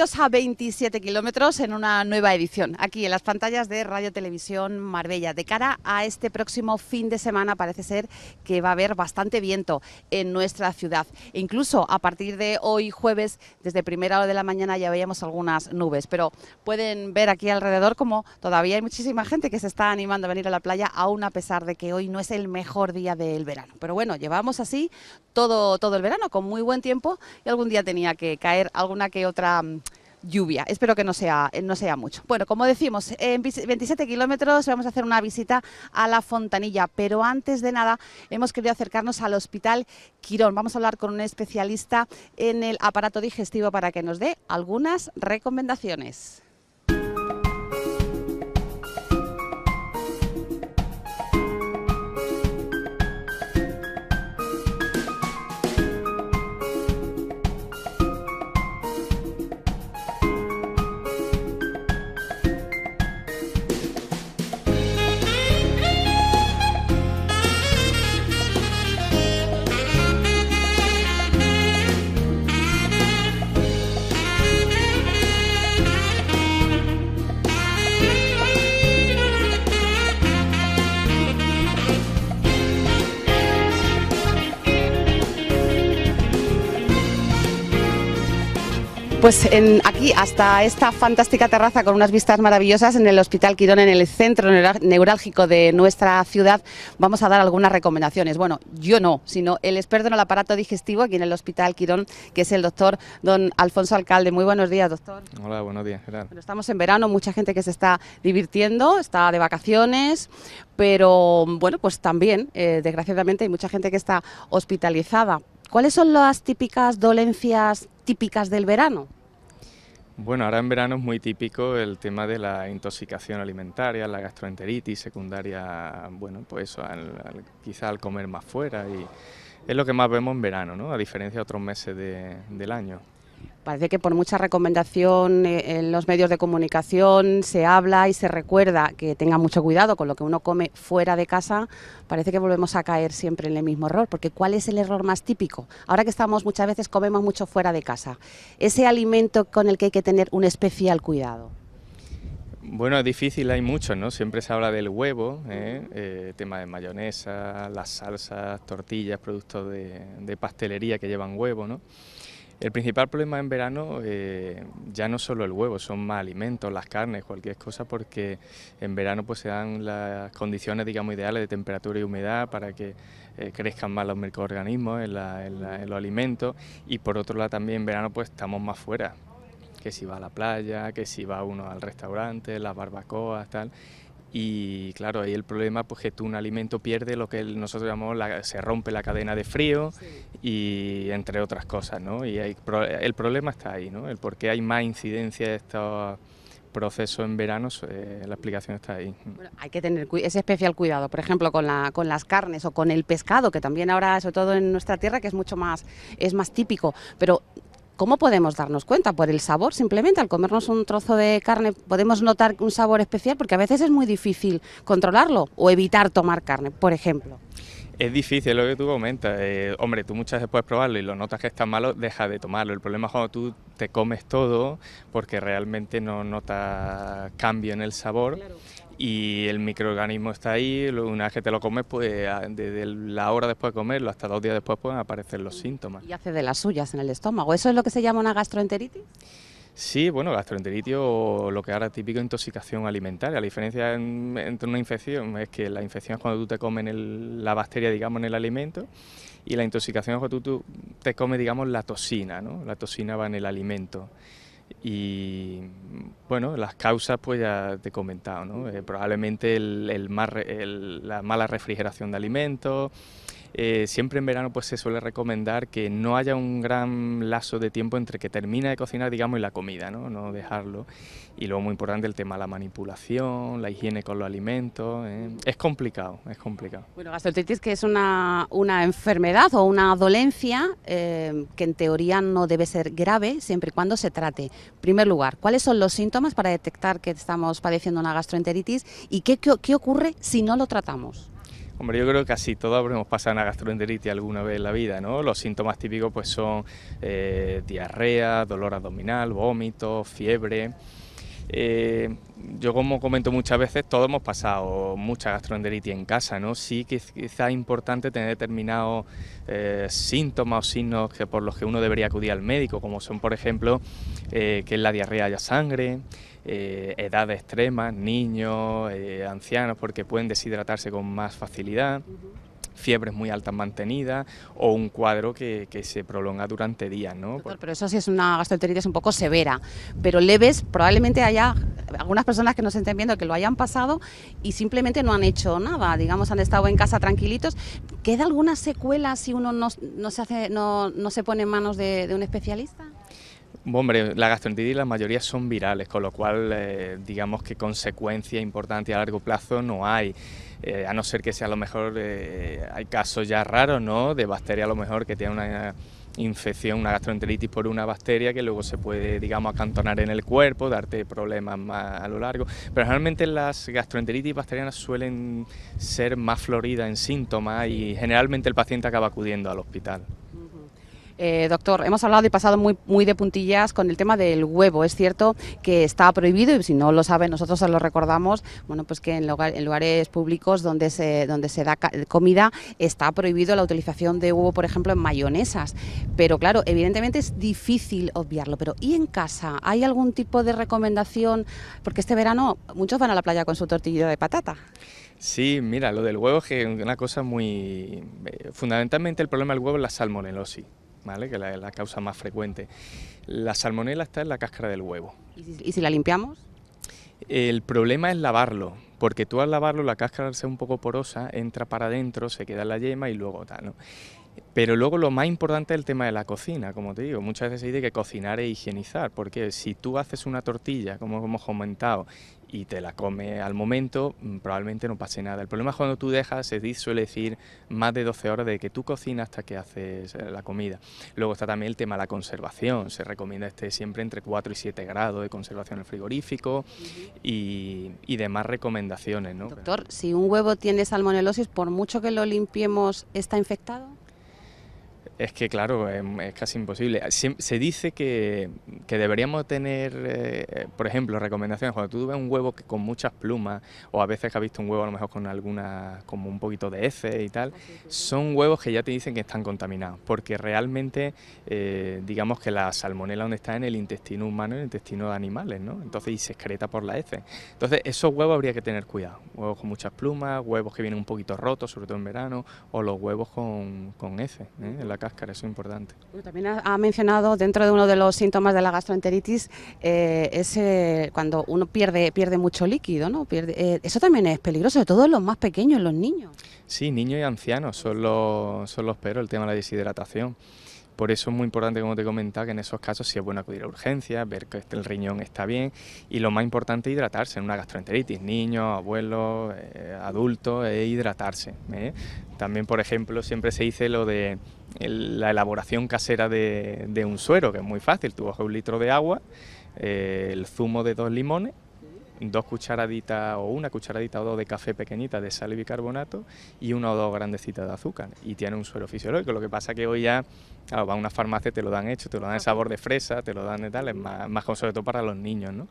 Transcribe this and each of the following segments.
a 27 kilómetros en una nueva edición, aquí en las pantallas de Radio Televisión Marbella. De cara a este próximo fin de semana parece ser que va a haber bastante viento en nuestra ciudad. incluso a partir de hoy jueves, desde primera hora de la mañana ya veíamos algunas nubes, pero pueden ver aquí alrededor como todavía hay muchísima gente que se está animando a venir a la playa, aún a pesar de que hoy no es el mejor día del verano. Pero bueno, llevamos así todo, todo el verano, con muy buen tiempo y algún día tenía que caer alguna que otra mm, lluvia. Espero que no sea, no sea mucho. Bueno, como decimos, en 27 kilómetros vamos a hacer una visita a la Fontanilla, pero antes de nada hemos querido acercarnos al Hospital Quirón. Vamos a hablar con un especialista en el aparato digestivo para que nos dé algunas recomendaciones. Pues en, aquí, hasta esta fantástica terraza con unas vistas maravillosas en el Hospital Quirón, en el centro neurálgico de nuestra ciudad, vamos a dar algunas recomendaciones. Bueno, yo no, sino el experto en el aparato digestivo aquí en el Hospital Quirón, que es el doctor don Alfonso Alcalde. Muy buenos días, doctor. Hola, buenos días, Bueno, estamos en verano, mucha gente que se está divirtiendo, está de vacaciones, pero bueno, pues también, eh, desgraciadamente, hay mucha gente que está hospitalizada ¿Cuáles son las típicas dolencias típicas del verano? Bueno, ahora en verano es muy típico el tema de la intoxicación alimentaria, la gastroenteritis secundaria, bueno, pues al, quizá al comer más fuera y es lo que más vemos en verano, ¿no? A diferencia de otros meses del año. Parece que por mucha recomendación eh, en los medios de comunicación se habla y se recuerda que tenga mucho cuidado con lo que uno come fuera de casa, parece que volvemos a caer siempre en el mismo error, porque ¿cuál es el error más típico? Ahora que estamos muchas veces comemos mucho fuera de casa, ese alimento con el que hay que tener un especial cuidado. Bueno, es difícil, hay muchos, ¿no? Siempre se habla del huevo, ¿eh? Eh, tema de mayonesa, las salsas, tortillas, productos de pastelería que llevan huevo, ¿no? El principal problema en verano eh, ya no solo el huevo, son más alimentos, las carnes, cualquier cosa, porque en verano pues se dan las condiciones digamos ideales de temperatura y humedad para que eh, crezcan más los microorganismos en, los alimentos y por otro lado también en verano pues estamos más fuera, que si va a la playa, que si va uno al restaurante, las barbacoas, tal. Y claro, ahí el problema pues que tú un alimento pierde lo que nosotros llamamos se rompe la cadena de frío y entre otras cosas, ¿no? Y hay, el problema está ahí, ¿no? El por qué hay más incidencia de estos ...procesos en verano, eh, la explicación está ahí. hay que tener ese especial cuidado, por ejemplo, con, la, con las carnes o con el pescado, que también ahora, sobre todo en nuestra tierra, que es mucho más, es más típico, pero ¿Cómo podemos darnos cuenta? Por el sabor, simplemente al comernos un trozo de carne podemos notar un sabor especial porque a veces es muy difícil controlarlo o evitar tomar carne, por ejemplo. Es difícil lo que tú comentas. Eh, hombre, tú muchas veces puedes probarlo y lo notas que está malo, deja de tomarlo. El problema es cuando tú te comes todo porque realmente no notas cambio en el sabor y el microorganismo está ahí, una vez que te lo comes, pues desde la hora después de comerlo hasta dos días después pueden aparecer los síntomas. Y hace de las suyas en el estómago, ¿eso es lo que se llama una gastroenteritis? Sí, bueno, gastroenteritis o lo que ahora es típico intoxicación alimentaria. La diferencia entre una infección es que la infección es cuando tú te comes la bacteria, digamos, en el alimento y la intoxicación es cuando tú, tú te comes, digamos, la toxina, ¿no? La toxina va en el alimento. Y bueno, las causas pues ya te he comentado, ¿no? Eh, probablemente el, el, la mala refrigeración de alimentos, eh, siempre en verano pues se suele recomendar que no haya un gran lazo de tiempo entre que termina de cocinar, digamos, y la comida, ¿no? No dejarlo. Y luego muy importante el tema de la manipulación, la higiene con los alimentos. ¿eh? Es complicado, es complicado. Bueno, gastroenteritis que es una, una enfermedad o una dolencia eh, que en teoría no debe ser grave siempre y cuando se trate. En primer lugar, ¿cuáles son los síntomas para detectar que estamos padeciendo una gastroenteritis y qué ocurre si no lo tratamos? Hombre, yo creo que casi todos hemos pasado una gastroenteritis alguna vez en la vida, ¿no? Los síntomas típicos pues son eh, diarrea, dolor abdominal, vómitos, fiebre. Eh, yo como comento muchas veces, todos hemos pasado mucha gastroenteritis en casa, ¿no? Sí que quizá es importante tener determinados eh, síntomas o signos que por los que uno debería acudir al médico, como son, por ejemplo, eh, que es la diarrea haya sangre, eh, edades extremas, niños, ancianos, porque pueden deshidratarse con más facilidad fiebres muy altas mantenidas o un cuadro que, se prolonga durante días. ¿no? pero eso sí es una gastroenteritis un poco severa, pero leves probablemente haya algunas personas que nos estén viendo que lo hayan pasado y simplemente no han hecho nada, digamos, han estado en casa tranquilitos. ¿Queda alguna secuela si uno no, se, hace, no, no, se pone en manos de, un especialista? Hombre, la gastroenteritis la mayoría son virales, con lo cual eh, digamos que consecuencia importante a largo plazo no hay. Eh, a no ser que sea a lo mejor, eh, hay casos ya raros, ¿no? De bacteria a lo mejor que tiene una infección, una gastroenteritis por una bacteria que luego se puede, digamos, acantonar en el cuerpo, darte problemas más a lo largo. Pero generalmente las gastroenteritis bacterianas suelen ser más floridas en síntomas y generalmente el paciente acaba acudiendo al hospital. Eh, doctor, hemos hablado y pasado muy, muy de puntillas con el tema del huevo. Es cierto que está prohibido y si no lo saben, nosotros se lo recordamos, bueno, pues que en, en lugares públicos donde se, donde se da comida está prohibido la utilización de huevo, por ejemplo, en mayonesas. Pero claro, evidentemente es difícil obviarlo. Pero ¿y en casa? ¿Hay algún tipo de recomendación? Porque este verano muchos van a la playa con su tortillo de patata. Sí, mira, lo del huevo es que una cosa muy... Eh, fundamentalmente el problema del huevo es la salmonellosis. ¿vale? que es la, causa más frecuente. La salmonela está en la cáscara del huevo. ¿Y si, la limpiamos? El problema es lavarlo, porque tú al lavarlo la cáscara se un poco porosa entra para adentro, se queda en la yema y luego tal. ¿no? Pero luego lo más importante es el tema de la cocina, como te digo, muchas veces hay dice que cocinar e higienizar, porque si tú haces una tortilla, como hemos comentado, y te la come al momento, mm, probablemente no pase nada. El problema es cuando tú dejas, se suele decir, más de 12 horas de que tú cocinas hasta que haces eh, la comida. Luego está también el tema de la conservación, se recomienda este siempre entre 4 y 7 grados de conservación en el frigorífico y, demás recomendaciones. ¿no? Doctor, si un huevo tiene salmonelosis, por mucho que lo limpiemos, ¿está infectado? es que claro, em, es, casi imposible. Se, dice que, deberíamos tener, eh, por ejemplo, recomendaciones, cuando tú ves un huevo que con muchas plumas, o a veces que has visto un huevo a lo mejor con alguna, como un poquito de heces y tal, son huevos que ya te dicen que están contaminados, porque realmente, eh, digamos que la salmonela donde está en el intestino humano, en el intestino de animales, ¿no? Entonces, y se excreta por la heces. Entonces, esos huevos habría que tener cuidado, huevos con muchas plumas, huevos que vienen un poquito rotos, sobre todo en verano, o los huevos con, con heces ¿eh? en la que eso es importante. también ha, mencionado dentro de uno de los síntomas de la gastroenteritis eh, es cuando uno pierde, pierde mucho líquido, ¿no? Pierde, eh, eso también es peligroso, sobre todo en los más pequeños, los niños. Sí, niños y ancianos son los, son los peros, el tema de la deshidratación. Por eso es muy importante, como te comentaba, que en esos casos sí es bueno acudir a urgencias, ver que este, el riñón está bien y lo más importante es hidratarse en una gastroenteritis, niños, abuelos, eh, adultos, es hidratarse. También, por ejemplo, siempre se dice lo de la elaboración casera de, un suero, que es muy fácil. Tú coges un litro de agua, eh, el zumo de dos limones, dos cucharaditas o una cucharadita o dos de café pequeñita de sal y bicarbonato y una o dos grandecitas de azúcar. Y tiene un suero fisiológico. Lo que pasa que hoy ya a una farmacia, te lo dan hecho, te lo dan el sabor de fresa, te lo dan de tal, es más, más sobre todo para los niños, ¿no?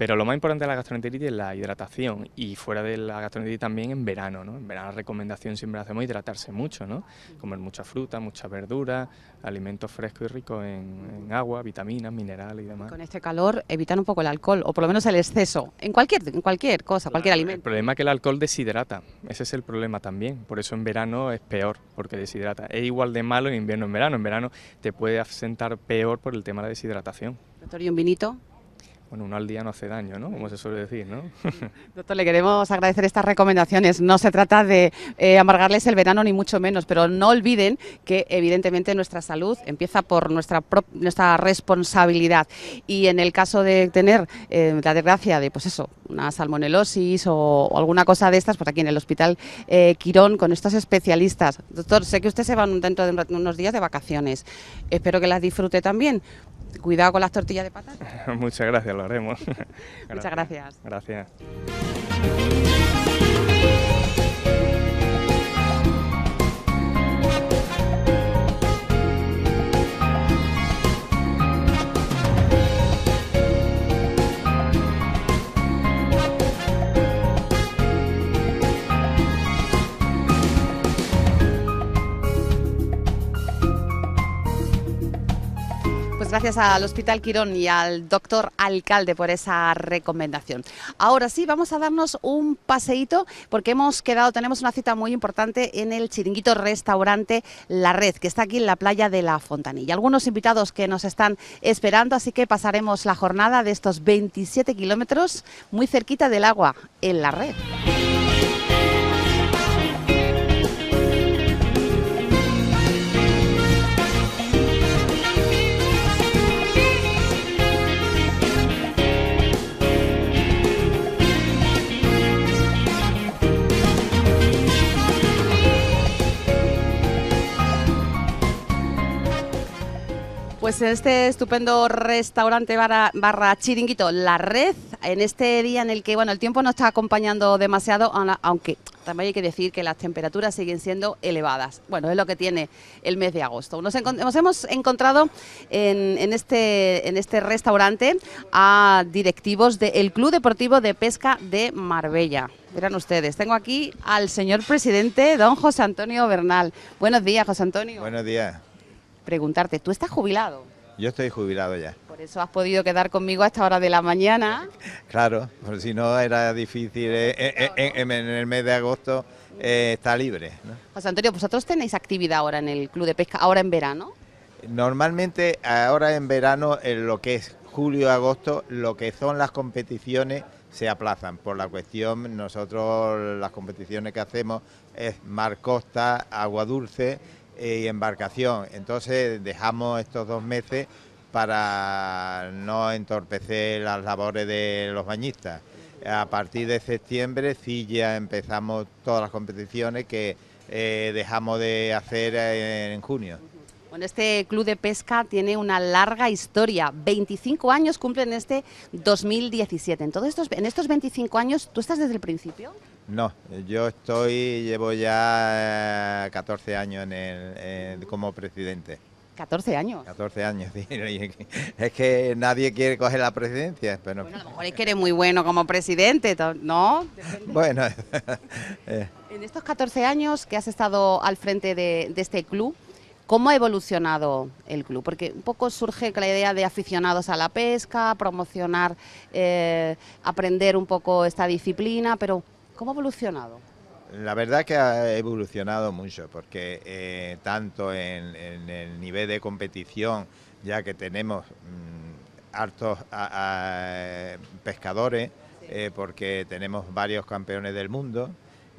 Pero lo más importante de la gastroenteritis es la hidratación y fuera de la gastroenteritis también en verano. ¿no? En verano la recomendación siempre la hacemos hidratarse mucho, ¿no? comer mucha fruta, mucha verdura, alimentos frescos y ricos en, agua, vitaminas, minerales y demás. Con este calor evitar un poco el alcohol o por lo menos el exceso en cualquier, en cualquier cosa, cualquier alimento. El problema es que el alcohol deshidrata, ese es el problema también. Por eso en verano es peor, porque deshidrata. Es igual de malo en invierno en verano. En verano te puede asentar peor por el tema de la deshidratación. Doctor, ¿y un vinito? bueno, uno al día no hace daño, ¿no? Como se suele decir, ¿no? Doctor, le queremos agradecer estas recomendaciones. No se trata de eh, amargarles el verano ni mucho menos, pero no olviden que evidentemente nuestra salud empieza por nuestra nuestra responsabilidad y en el caso de tener eh, la desgracia de, pues eso, una salmonelosis o, alguna cosa de estas, ...por pues aquí en el Hospital eh, Quirón con estos especialistas. Doctor, sé que usted se va dentro de unos días de vacaciones, espero que las disfrute también. Cuidado con las tortillas de patata. Muchas gracias, lo haremos. Muchas Gracias. gracias. gracias al Hospital Quirón y al doctor alcalde por esa recomendación. Ahora sí, vamos a darnos un paseíto porque hemos quedado, tenemos una cita muy importante en el chiringuito restaurante La Red, que está aquí en la playa de La Fontanilla. Algunos invitados que nos están esperando, así que pasaremos la jornada de estos 27 kilómetros muy cerquita del agua en La Red. Pues en este estupendo restaurante barra, chiringuito, La Red, en este día en el que bueno el tiempo no está acompañando demasiado, aunque también hay que decir que las temperaturas siguen siendo elevadas. Bueno, es lo que tiene el mes de agosto. Nos, hemos encontrado en, este, en este restaurante a directivos del Club Deportivo de Pesca de Marbella. Verán ustedes, tengo aquí al señor presidente, don José Antonio Bernal. Buenos días, José Antonio. Buenos días preguntarte, ¿tú estás jubilado? Yo estoy jubilado ya. Por eso has podido quedar conmigo a esta hora de la mañana. Claro, porque si no era difícil. Eh, eh, eh, en, el mes de agosto está libre. ¿no? José Antonio, ¿vosotros tenéis actividad ahora en el Club de Pesca, ahora en verano? Normalmente ahora en verano, en lo que es julio, agosto, lo que son las competiciones se aplazan. Por la cuestión, nosotros las competiciones que hacemos es mar costa, agua dulce y embarcación. Entonces dejamos estos dos meses para no entorpecer las labores de los bañistas. A partir de septiembre sí ya empezamos todas las competiciones que eh, dejamos de hacer eh, en junio. Bueno, este club de pesca tiene una larga historia, 25 años cumplen este 2017. En, todos estos, en estos 25 años, ¿tú estás desde el principio? No, yo estoy, llevo ya 14 eh, años en el, como presidente. 14 años. 14 años, sí. Es que nadie quiere coger la presidencia. Pero... Bueno, a lo mejor es que eres muy bueno como presidente, ¿no? Bueno. Eh. en estos 14 años que has estado al frente de, este club, ¿Cómo ha evolucionado el club? Porque un poco surge la idea de aficionados a la pesca, promocionar, eh, aprender un poco esta disciplina, pero ¿Cómo ha evolucionado? La verdad que ha evolucionado mucho, porque eh, tanto en, el nivel de competición, ya que tenemos mm, hartos pescadores, eh, porque tenemos varios campeones del mundo,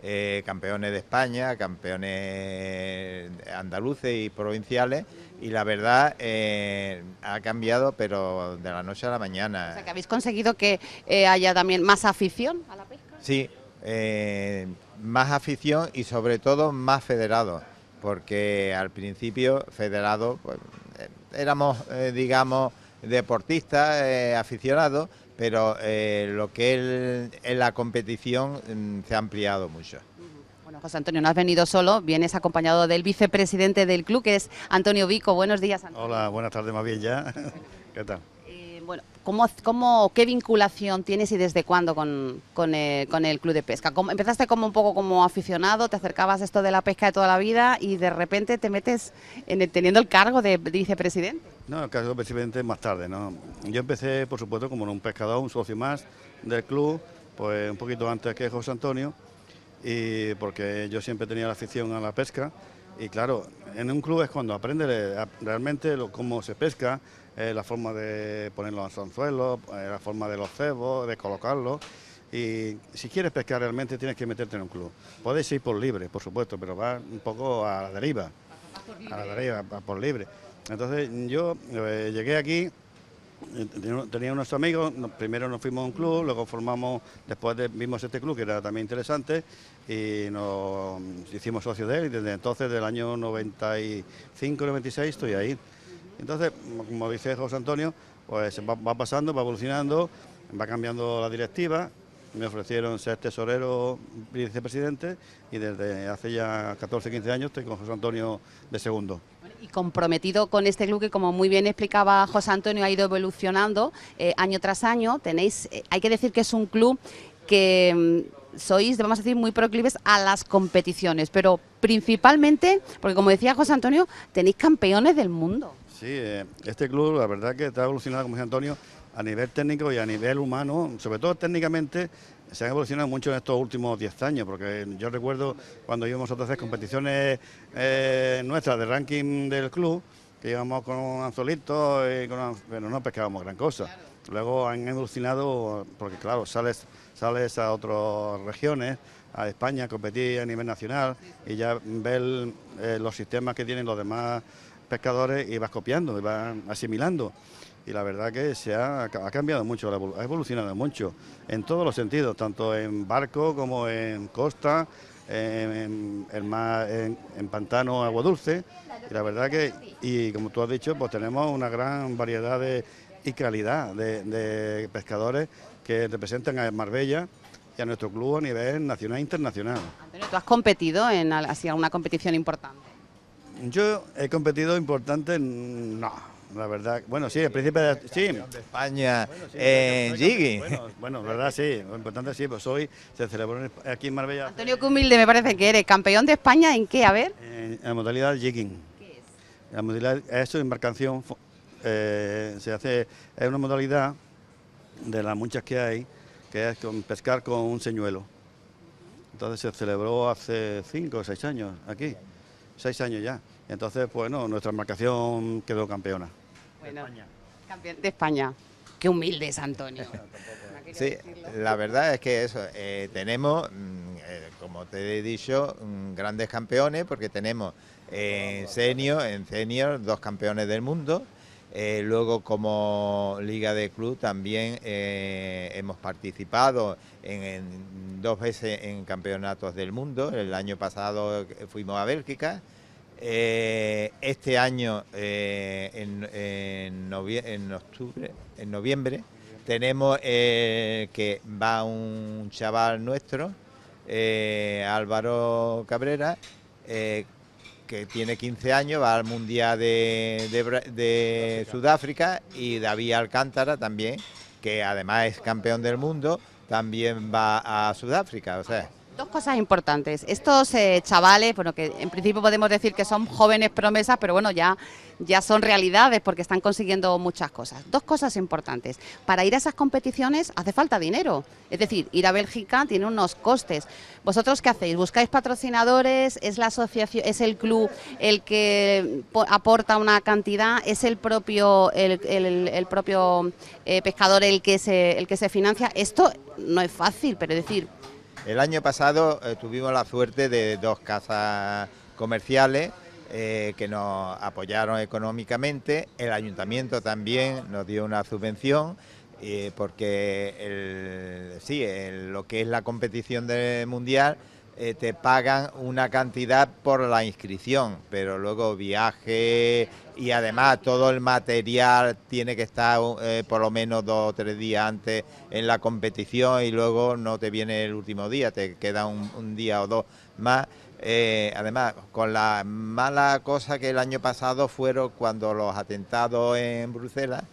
eh, campeones de España, campeones andaluces y provinciales, y la verdad ha cambiado, pero de la noche a la mañana. O sea, que habéis conseguido que haya también más afición a la pesca. Sí, eh, más afición y sobre todo más federado, porque al principio federado pues, eh, éramos, eh, digamos, deportistas, aficionados, pero lo que es la competición mm, se ha ampliado mucho. Bueno, José Antonio, no has venido solo, vienes acompañado del vicepresidente del club, que es Antonio Vico. Buenos días, Antonio. Hola, buenas tardes, más bien ya. ¿Qué tal? ¿Cómo, cómo, qué vinculación tienes y desde cuándo con, el, club de pesca? ¿Empezaste como un poco como aficionado, te acercabas a esto de la pesca de toda la vida y de repente te metes teniendo el cargo de vicepresidente? No, el cargo de presidente más tarde. Yo empecé, por supuesto, como un pescador, un socio más del club, pues un poquito antes que José Antonio, y porque yo siempre tenía la afición a la pesca. Y claro, en un club es cuando aprende realmente cómo se pesca, eh, la forma de poner los anzuelos, eh, la forma de los cebos, de colocarlos. Y si quieres pescar realmente tienes que meterte en un club. ...puedes ir por libre, por supuesto, pero va un poco a la deriva. A la deriva, por libre. Entonces yo eh, llegué aquí, tenía unos amigos, primero nos fuimos a un club, luego formamos, después vimos este club que era también interesante y nos hicimos socios de él y desde entonces, del año 95-96, estoy ahí. Entonces, como dice José Antonio, pues va, pasando, va evolucionando, va cambiando la directiva, me ofrecieron ser tesorero vicepresidente y desde hace ya 14, 15 años estoy con José Antonio de segundo. Y comprometido con este club que, como muy bien explicaba José Antonio, ha ido evolucionando eh, año tras año. Tenéis, eh, hay que decir que es un club que mm, sois, vamos a decir, muy proclives a las competiciones, pero principalmente, porque como decía José Antonio, tenéis campeones del mundo. Sí, eh, este club la verdad que está evolucionado... como dice Antonio, a nivel técnico y a nivel humano, sobre todo técnicamente, se han evolucionado mucho en estos últimos 10 años, porque yo recuerdo cuando íbamos a hacer competiciones eh, nuestras de ranking del club, que íbamos con un anzolito, y con pero no pescábamos gran cosa. Luego han evolucionado, porque claro, sales, sales a otras regiones, a España, a competir a nivel nacional y ya ver eh, los sistemas que tienen los demás pescadores y vas copiando y vas asimilando. Y la verdad que se ha, cambiado mucho, ha evolucionado mucho en todos los sentidos, tanto en barco como en costa, en, mar, en, pantano agua dulce y la verdad que y como tú has dicho pues tenemos una gran variedad y calidad de, pescadores que representan a Marbella y a nuestro club a nivel nacional e internacional. ¿tú has competido en así, alguna competición importante? Yo he competido importante, no, la verdad. Bueno, sí, el príncipe de, sí. de España, ...en jigging... Bueno, la eh, verdad, sí, lo importante sí, pues hoy se celebró aquí en Marbella. Antonio, Cumilde, me parece que eres. ¿Campeón de España en qué? A ver. En la modalidad jigging. ¿Qué es? La modalidad, eso es embarcación, eh, se hace, es una modalidad de las muchas que hay, que es con, pescar con un señuelo. Entonces se celebró hace cinco o seis años aquí seis años ya. Entonces, bueno nuestra marcación quedó campeona. Bueno, campeón de España. Qué humilde es Antonio. sí, la verdad es que eso, eh, tenemos, mm, eh, como te he dicho, mm, grandes campeones, porque tenemos eh, en senior, en senior dos campeones del mundo, eh, luego como Liga de Club también eh, hemos participado en, dos veces en campeonatos del mundo. El año pasado eh, fuimos a Bélgica. este año en, en, octubre, en noviembre, tenemos que va un chaval nuestro, Álvaro Cabrera, que tiene 15 años, va al Mundial de, Sudáfrica. y David Alcántara también, que además es campeón del mundo, también va a Sudáfrica. O sea, Dos cosas importantes. Estos eh, chavales, bueno, que en principio podemos decir que son jóvenes promesas, pero bueno, ya, ya son realidades porque están consiguiendo muchas cosas. Dos cosas importantes. Para ir a esas competiciones hace falta dinero. Es decir, ir a Bélgica tiene unos costes. ¿Vosotros qué hacéis? ¿Buscáis patrocinadores? ¿Es la asociación, es el club el que aporta una cantidad? ¿Es el propio, el, propio eh, pescador el que, se, el que se financia? Esto no es fácil, pero es decir, el año pasado eh, tuvimos la suerte de dos casas comerciales eh, que nos apoyaron económicamente, el ayuntamiento también nos dio una subvención. Eh, porque sí, lo que es la competición mundial eh, te pagan una cantidad por la inscripción, pero luego viaje y además todo el material tiene que estar eh, por lo menos dos o tres días antes en la competición y luego no te viene el último día, te queda un, día o dos más. Eh, además, con la mala cosa que el año pasado fueron cuando los atentados en Bruselas,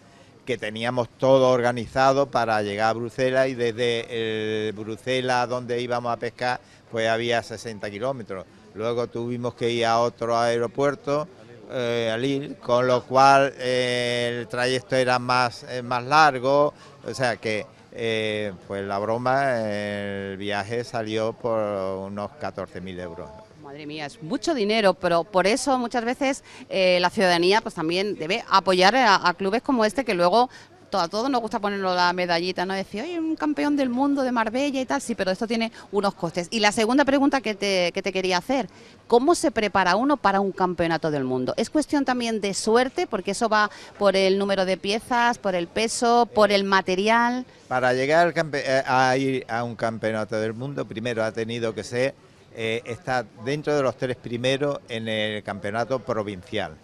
que teníamos todo organizado para llegar a Bruselas y desde Bruselas donde íbamos a pescar pues había 60 kilómetros. Luego tuvimos que ir a otro aeropuerto, eh, al con lo cual eh, el trayecto era más, eh, más largo, o sea que eh, pues la broma, el viaje salió por unos 14.000 euros. Madre mía, es mucho dinero, pero por eso muchas veces la ciudadanía pues también debe apoyar a, clubes como este que luego a todos nos gusta ponerlo la medallita, ¿no? Decir, oye, un campeón del mundo de Marbella y tal, sí, pero esto tiene unos costes. Y la segunda pregunta que te, que te quería hacer, ¿cómo se prepara uno para un campeonato del mundo? ¿Es cuestión también de suerte? Porque eso va por el número de piezas, por el peso, por el material. Para llegar eh, a ir a un campeonato del mundo, primero ha tenido que ser, eh, estar dentro de los tres primeros en el campeonato provincial.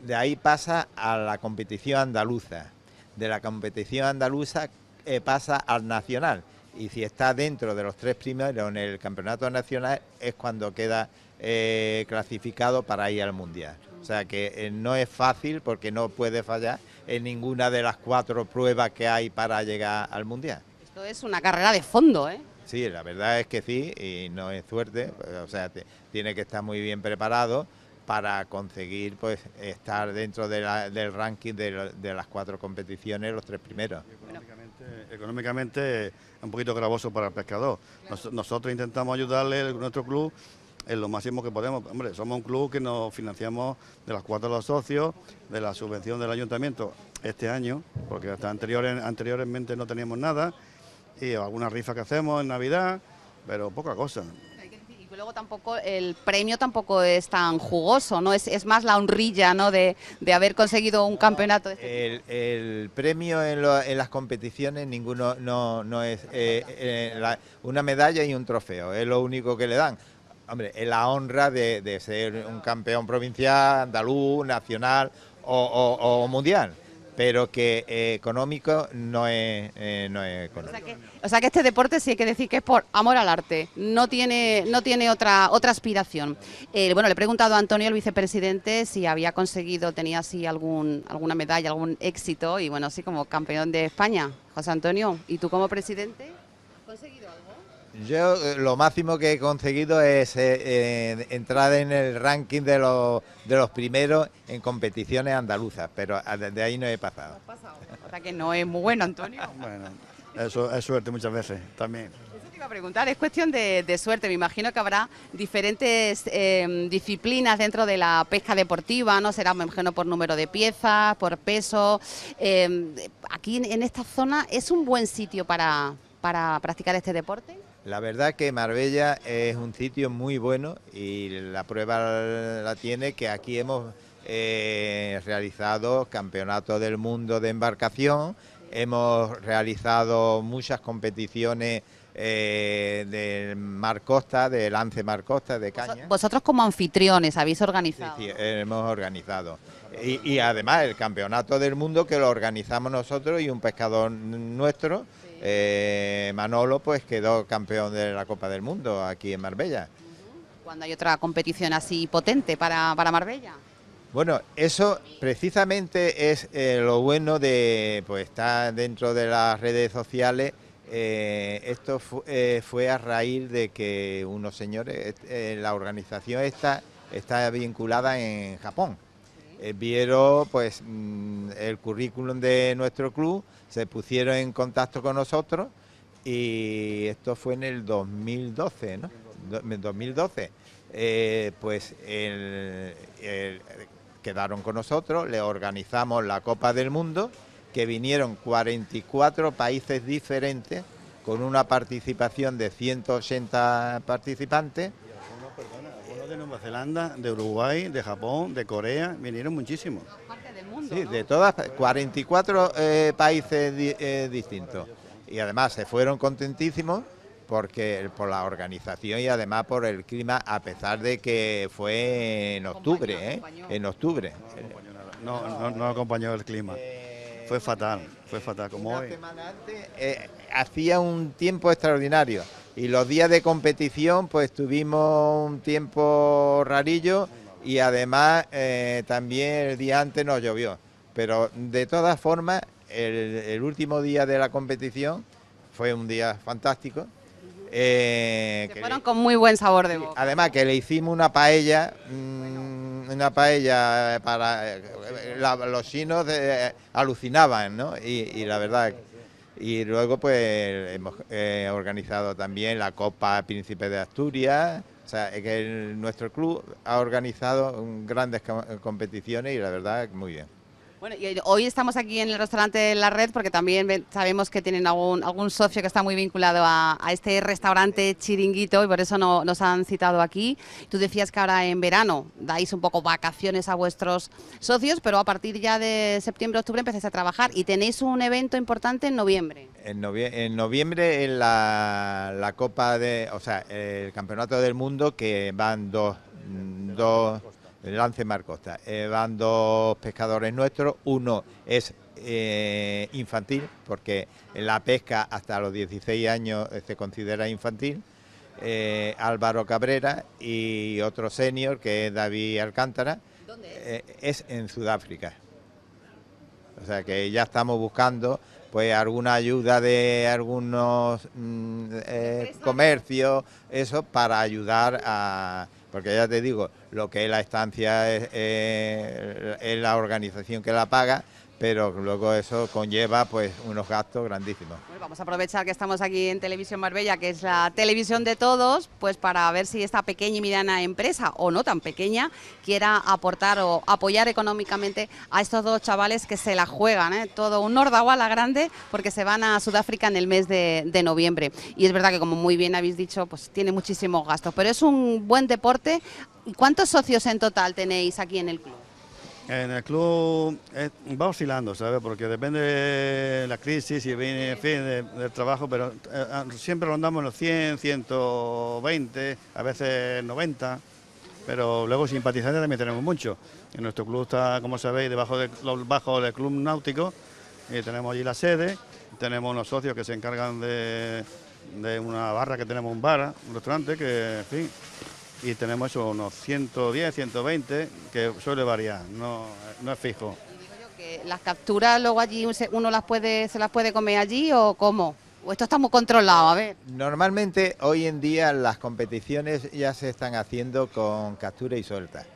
De ahí pasa a la competición andaluza de la competición andaluza eh, pasa al nacional. Y si está dentro de los tres primeros en el campeonato nacional es cuando queda eh, clasificado para ir al mundial. O sea que eh, no es fácil porque no puede fallar en ninguna de las cuatro pruebas que hay para llegar al mundial. Esto es una carrera de fondo, ¿eh? Sí, la verdad es que sí, y no es suerte, pues, o sea, tiene que estar muy bien preparado para conseguir pues estar dentro del ranking de, las cuatro competiciones los tres primeros. Económicamente, es un poquito gravoso para el pescador. nosotros intentamos ayudarle a nuestro club en lo máximo que podemos. Hombre, somos un club que nos financiamos de las cuatro de los socios, de la subvención del ayuntamiento este año, porque hasta anteriores, anteriormente no teníamos nada, y algunas rifas que hacemos en Navidad, pero poca cosa luego tampoco el premio tampoco es tan jugoso, ¿no? Es, más la honrilla, ¿no? De, haber conseguido un campeonato. Este el, el, premio en, las competiciones ninguno no, no es eh, eh, una medalla y un trofeo, es lo único que le dan. Hombre, es la honra de, de ser un campeón provincial, andaluz, nacional o, o, o mundial pero que eh, económico no es, eh, económico. O sea, que, este deporte sí hay que decir que es por amor al arte, no tiene, no tiene otra, otra aspiración. Eh, bueno, le he preguntado a Antonio, el vicepresidente, si había conseguido, tenía así algún, alguna medalla, algún éxito, y bueno, así como campeón de España. José Antonio, ¿y tú como presidente? ¿Conseguido algo? Yo eh, lo máximo que he conseguido es eh, eh, entrar en el ranking de los, de los primeros en competiciones andaluzas, pero ah, de ahí no he pasado. No pasado. O sea que no es muy bueno, Antonio. bueno, es suerte muchas veces también. Eso te iba a preguntar, es cuestión de, suerte. Me imagino que habrá diferentes em, disciplinas dentro de la pesca deportiva, ¿no? Será, me imagino, por número de piezas, por peso. Em, aquí en, en esta zona, ¿es un buen sitio para, para practicar este deporte? La verdad que Marbella es un sitio muy bueno y la prueba la tiene que aquí hemos eh, realizado campeonato del mundo de embarcación, hemos realizado muchas competiciones ...de eh, del Mar Costa, de Lance Mar Costa, de Caña. Vosotros como anfitriones habéis organizado. Sí, hemos organizado. Y, además el Campeonato del Mundo que lo organizamos nosotros y un pescador nuestro. Eh, Manolo pues quedó campeón de la Copa del Mundo aquí en Marbella. ¿Cuándo hay otra competición así potente para, Marbella? Bueno, eso precisamente es eh, lo bueno de pues, estar dentro de las redes sociales. Eh, esto fue a raíz de que unos señores, la organización esta está vinculada en Japón. vieron pues mm, el currículum de nuestro club se pusieron en contacto con nosotros y esto fue en el 2012, ¿no? En 2012. Eh, pues quedaron con nosotros, le organizamos la Copa del Mundo, que vinieron 44 países diferentes con una participación de 180 participantes. algunos de Nueva Zelanda, de Uruguay, de Japón, de Corea, vinieron muchísimos. Sí, de todas, 44 eh, países eh, distintos. Y además se fueron contentísimos porque por la organización y además por el clima, a pesar de que fue en octubre, ¿eh? En octubre. No, no, acompañó el clima. Eh, fue fatal, fue fatal como hoy. hacía un tiempo extraordinario y los días de competición pues tuvimos un tiempo rarillo y además eh, también el día antes no llovió. Pero de todas formas, el, último día de la competición fue un día fantástico. Eh, fueron con muy buen sabor de boca. Además que le hicimos una paella, mm, una paella para los chinos eh, alucinaban, ¿no? Y, la verdad. Y luego pues hemos eh, organizado también la Copa Príncipe de Asturias, o sea, que nuestro club ha organizado grandes competiciones y la verdad, muy bien. Bueno, y hoy estamos aquí en el restaurante la red porque también sabemos que tienen algún, algún socio que está muy vinculado a, este restaurante chiringuito y por eso no, nos han citado aquí. Tú decías que ahora en verano dais un poco vacaciones a vuestros socios, pero a partir ya de septiembre, octubre empezáis a trabajar y tenéis un evento importante en noviembre. En, noviembre en la, Copa de, o sea, el Campeonato del Mundo que van dos, mm, dos ...el Lance Marcosta. Eh, van dos pescadores nuestros, uno es eh, infantil, porque la pesca hasta los 16 años eh, se considera infantil, Álvaro Cabrera y otro senior que es David Alcántara, es? en Sudáfrica. O sea que ya estamos buscando pues alguna ayuda de algunos mm, comercios, eso para ayudar a porque ya te digo, lo que es la estancia es, eh, la organización que la paga pero luego eso conlleva pues unos gastos grandísimos. vamos a aprovechar que estamos aquí en Televisión Marbella, que es la televisión de todos, pues para ver si esta pequeña y mediana empresa, o no tan pequeña, quiera aportar o apoyar económicamente a estos dos chavales que se la juegan, ¿eh? todo un Nordagua la grande, porque se van a Sudáfrica en el mes de, noviembre. Y es verdad que como muy bien habéis dicho, pues tiene muchísimos gastos, pero es un buen deporte. cuántos socios en total tenéis aquí en el club? En el club eh, va oscilando, ¿sabes? Porque depende de la crisis y fin, del trabajo, pero eh, ah, siempre rondamos los 100, 120, a veces 90. Pero luego simpatizantes también tenemos mucho. En nuestro club está, como sabéis, debajo del, bajo del club náutico. Y tenemos allí la sede. Tenemos unos socios que se encargan de, de una barra, que tenemos un bar, un restaurante, que, en fin, y tenemos unos 110, 120, que suele variar, no, no es fijo. ¿Las capturas luego allí uno las puede, se las puede comer allí o cómo? ¿O esto está muy controlado? A ver. Normalmente hoy en día las competiciones ya se están haciendo con captura y suelta.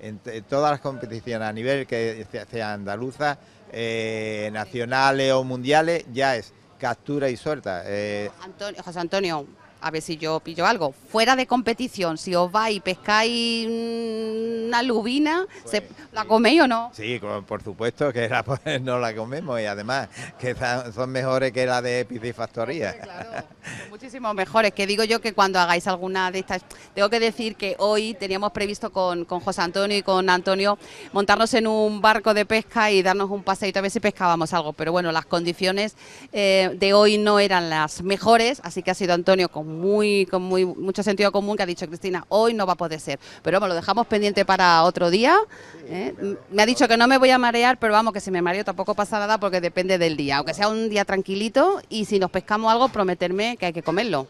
En todas las competiciones a nivel que sea andaluza, eh, nacionales o mundiales, ya es captura y suelta. Eh, Antonio, José Antonio, a ver si yo pillo algo. Fuera de competición, si os vais y pescáis mm, una lubina, pues, ¿la coméis o no? Sí, por supuesto que no la comemos y además que son mejores que la de piscifactoría. muchísimo mejores. Que digo yo que cuando hagáis alguna de estas, tengo que decir que hoy teníamos previsto con, con José Antonio y con Antonio montarnos en un barco de pesca y darnos un paseito a ver si pescábamos algo. Pero bueno, las condiciones eh, de hoy no eran las mejores, así que ha sido Antonio con muy con muy, mucho sentido común que ha dicho Cristina, hoy no va a poder ser. Pero vamos, lo dejamos pendiente para otro día. ¿eh? Me ha dicho que no me voy a marear, pero vamos, que si me mareo tampoco pasa nada porque depende del día. Aunque sea un día tranquilito y si nos pescamos algo, prometerme que hay que comerlo.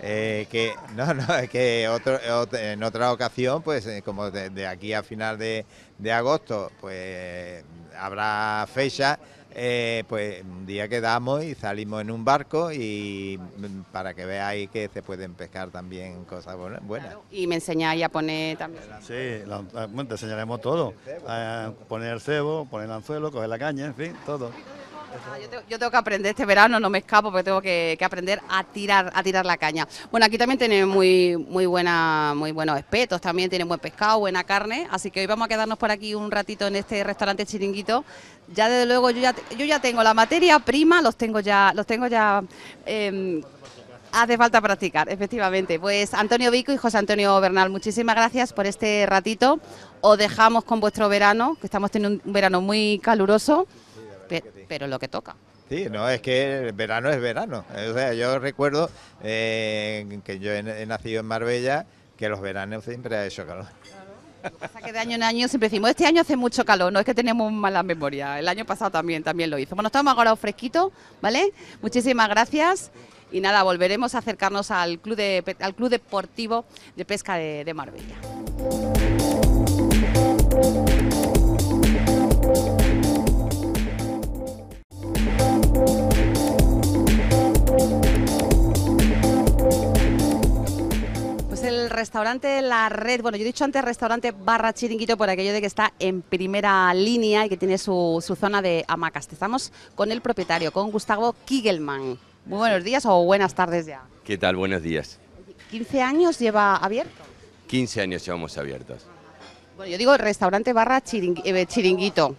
Eh, que no, no, es que en otra ocasión, pues eh, como de, aquí a final de, de agosto, pues habrá fecha eh, pues un día quedamos y salimos en un barco y mm, para que veáis que se pueden pescar también cosas buenas. y me enseñáis a poner también. Sí, ah, te enseñaremos todo. poner poner cebo, poner el anzuelo, coger la caña, en fin, todo. Ah, yo, tengo, que aprender este verano, no me escapo porque tengo que, aprender a tirar, a tirar la caña. Bueno, aquí también tienen muy, muy, buena, muy buenos espetos, también tienen buen pescado, buena carne, así que hoy vamos a quedarnos por aquí un ratito en este restaurante chiringuito. Ya desde luego yo ya, tengo la materia prima, los tengo ya, los tengo ya em, Hace falta practicar, efectivamente. Pues Antonio Vico y José Antonio Bernal, muchísimas gracias por este ratito. Os dejamos con vuestro verano, que estamos teniendo un verano muy caluroso pero lo que toca. Sí, no, es que el verano es verano. yo recuerdo eh, que yo he, nacido en Marbella, que los veranos siempre ha hecho calor. que Pasa que de año en año siempre decimos, este año hace mucho calor, no es que tenemos mala memoria, el año pasado también, también lo hizo. Bueno, estamos ahora fresquitos, ¿vale? Muchísimas gracias y nada, volveremos a acercarnos al Club, de, al club Deportivo de Pesca de Marbella. restaurante La Red, bueno, yo he dicho antes restaurante barra chiringuito por aquello de que está en primera línea y que tiene su, su zona de hamacas. Estamos con el propietario, con Gustavo Kigelman. Muy buenos días o buenas tardes ya. ¿Qué tal? Buenos días. ¿15 años lleva abierto? 15 años llevamos abiertos. Bueno, yo digo restaurante barra eh, chiringuito.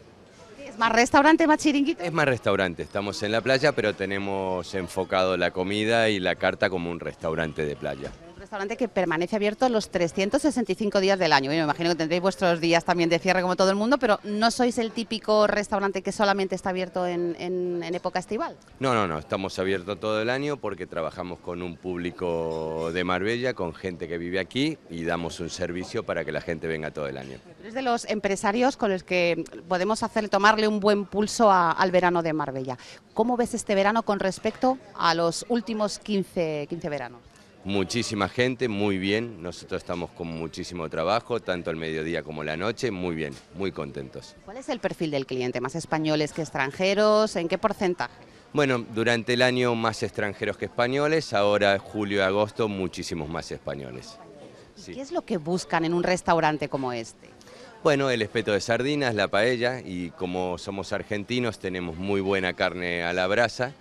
¿Es más restaurante, más chiringuito? Es más restaurante. Estamos en la playa, pero tenemos enfocado la comida y la carta como un restaurante de playa restaurante que permanece abierto los 365 días del año. Y me imagino que tendréis vuestros días también de cierre como todo el mundo, pero no sois el típico restaurante que solamente está abierto en, época estival. No, no, no, estamos abiertos todo el año porque trabajamos con un público de Marbella, con gente que vive aquí y damos un servicio para que la gente venga todo el año. Es de los empresarios con los que podemos hacer tomarle un buen pulso al verano de Marbella. ¿Cómo ves este verano con respecto a los últimos 15, 15 veranos? muchísima gente, muy bien. Nosotros estamos con muchísimo trabajo, tanto el mediodía como la noche, muy bien, muy contentos. ¿Cuál es el perfil del cliente? ¿Más españoles que extranjeros? ¿En qué porcentaje? Bueno, durante el año más extranjeros que españoles, ahora julio y agosto muchísimos más españoles. ¿Qué es lo que buscan en un restaurante como este? Bueno, el espeto de sardinas, la paella y como somos argentinos tenemos muy buena carne a la brasa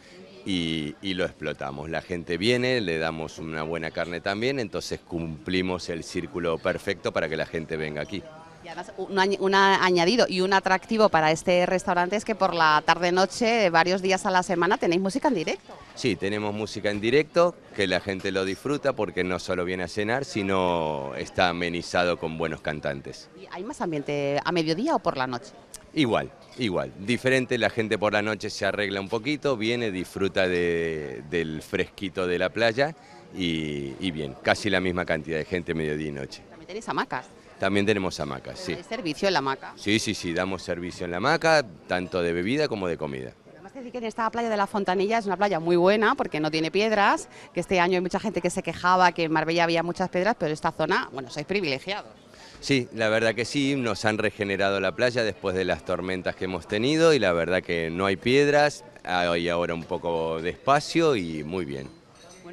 y, lo explotamos. La gente viene, le damos una buena carne también, entonces cumplimos el círculo perfecto para que la gente venga aquí. Y además, un, añadido y un atractivo para este restaurante es que por la tarde-noche, varios días a la semana, tenéis música en directo. Sí, tenemos música en directo, que la gente lo disfruta porque no solo viene a cenar, sino está amenizado con buenos cantantes. ¿Y ¿Hay más ambiente a mediodía o por la noche? Igual, Igual, diferente, la gente por la noche se arregla un poquito, viene, disfruta del fresquito de la playa y, bien, casi la misma cantidad de gente mediodía y noche. ¿También tenéis hamacas? También tenemos hamacas, sí. servicio en la hamaca? Sí, sí, sí, damos servicio en la hamaca, tanto de bebida como de comida. Así que en esta playa de la Fontanilla es una playa muy buena porque no tiene piedras, que este año hay mucha gente que se quejaba que en Marbella había muchas piedras, pero esta zona, bueno, sois privilegiados. Sí, la verdad que sí, nos han regenerado la playa después de las tormentas que hemos tenido y la verdad que no hay piedras, hay ahora un poco de espacio y muy bien.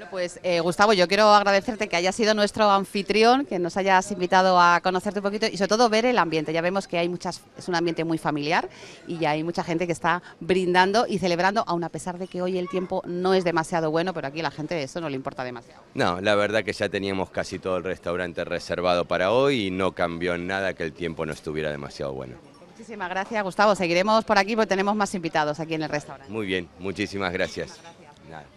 Bueno, pues eh, Gustavo, yo quiero agradecerte que haya sido nuestro anfitrión, que nos hayas invitado a conocerte un poquito y sobre todo ver el ambiente. Ya vemos que hay muchas, es un ambiente muy familiar y ya hay mucha gente que está brindando y celebrando, aun a pesar de que hoy el tiempo no es demasiado bueno, pero aquí la gente eso no le importa demasiado. No, la verdad que ya teníamos casi todo el restaurante reservado para hoy y no cambió nada que el tiempo no estuviera demasiado bueno. Muchísimas gracias, Gustavo. Seguiremos por aquí porque tenemos más invitados aquí en el restaurante. Muy bien, Muchísimas gracias.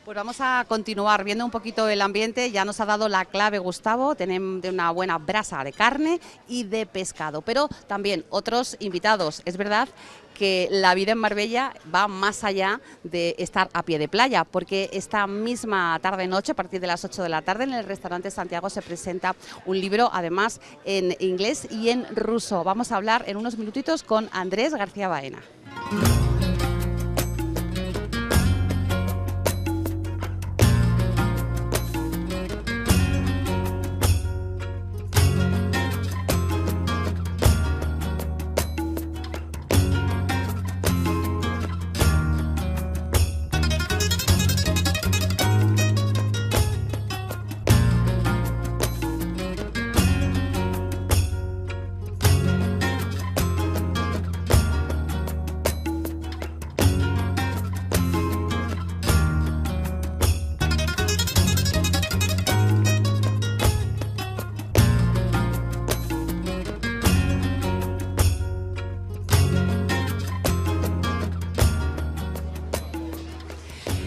Pues vamos a continuar viendo un poquito el ambiente. Ya nos ha dado la clave Gustavo. Tenemos una buena brasa de carne y de pescado, pero también otros invitados. Es verdad que la vida en Marbella va más allá de estar a pie de playa, porque esta misma tarde-noche, a partir de las 8 de la tarde, en el restaurante Santiago se presenta un libro, además en inglés y en ruso. Vamos a hablar en unos minutitos con Andrés García Baena.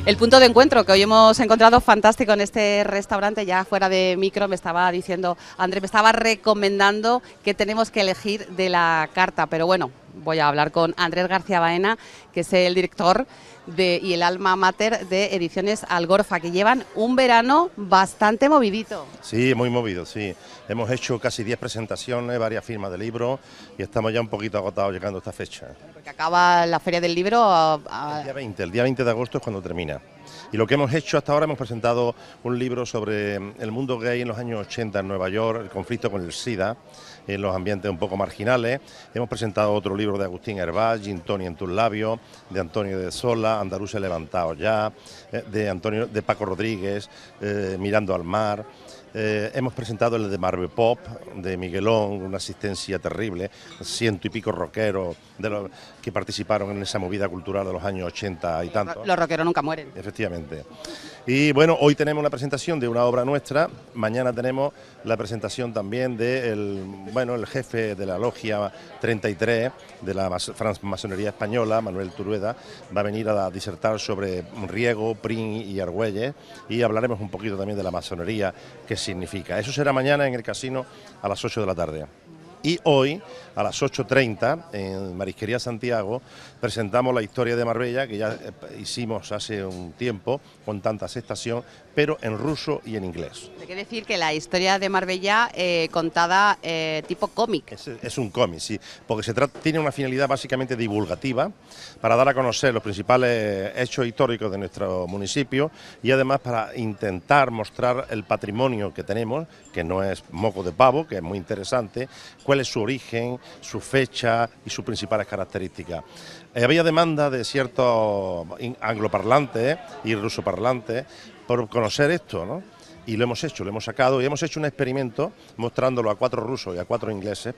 el punto de encuentro que hoy hemos encontrado fantástico en este restaurante. Ya fuera de micro me estaba diciendo, Andrés, me estaba recomendando que tenemos que elegir de la carta, pero bueno, voy a hablar con Andrés García Baena, que es el director de, y el alma mater de Ediciones Algorfa, que llevan un verano bastante movidito. Sí, muy movido, sí. Hemos hecho casi 10 presentaciones, varias firmas de libros y estamos ya un poquito agotados llegando a esta fecha. Porque acaba la Feria del Libro... El día 20, el día 20 de agosto es cuando termina. Y lo que hemos hecho hasta ahora, hemos presentado un libro sobre el mundo gay en los años 80 en Nueva York, el conflicto con el SIDA, en los ambientes un poco marginales. Hemos presentado otro libro de Agustín Herbaz, Gin Tony en tus labios, de Antonio de Sola, Andaluces levantado ya, eh, de, Antonio, de Paco Rodríguez, eh, Mirando al mar. Eh, hemos presentado el de Marvel Pop, de Miguelón, una asistencia terrible, ciento y pico rockeros de los que participaron en esa movida cultural de los años 80 y tanto. Los rockeros nunca mueren. Efectivamente. Y bueno, hoy tenemos la presentación de una obra nuestra, mañana tenemos la presentación también del bueno, el jefe de la logia 33 de la masonería española, Manuel Turueda, va a venir a disertar sobre Riego, Prin y Argüelles y hablaremos un poquito también de la masonería, qué significa. Eso será mañana en el casino a las 8 de la tarde. Y hoy, a las 8.30, en Marisquería Santiago, presentamos la historia de Marbella, que ya eh, hicimos hace un tiempo, con tanta aceptación... pero en ruso y en inglés. Hay que decir que la historia de Marbella eh, contada eh, tipo cómic. Es, un cómic, sí, porque se tiene una finalidad básicamente divulgativa, para dar a conocer los principales hechos históricos de nuestro municipio y además para intentar mostrar el patrimonio que tenemos, que no es moco de pavo, que es muy interesante, su origen, su fecha y sus principales características. Eh, había demanda de ciertos angloparlantes y rusoparlantes por conocer esto, ¿no? Y lo hemos hecho, lo hemos sacado y hemos hecho un experimento mostrándolo a cuatro rusos y a cuatro ingleses.